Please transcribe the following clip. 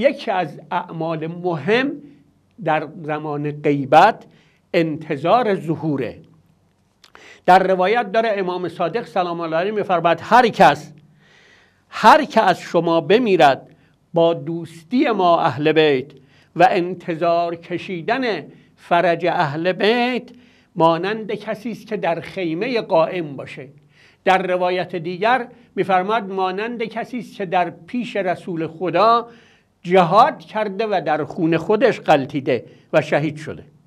یکی از اعمال مهم در زمان غیبت انتظار ظهوره در روایت داره امام صادق سلام الله علیه میفرماید هر کس هر که از شما بمیرد با دوستی ما اهل بیت و انتظار کشیدن فرج اهل بیت مانند کسی است که در خیمه قائم باشه در روایت دیگر میفرماد مانند کسی است که در پیش رسول خدا جهاد کرده و در خون خودش قلتیده و شهید شده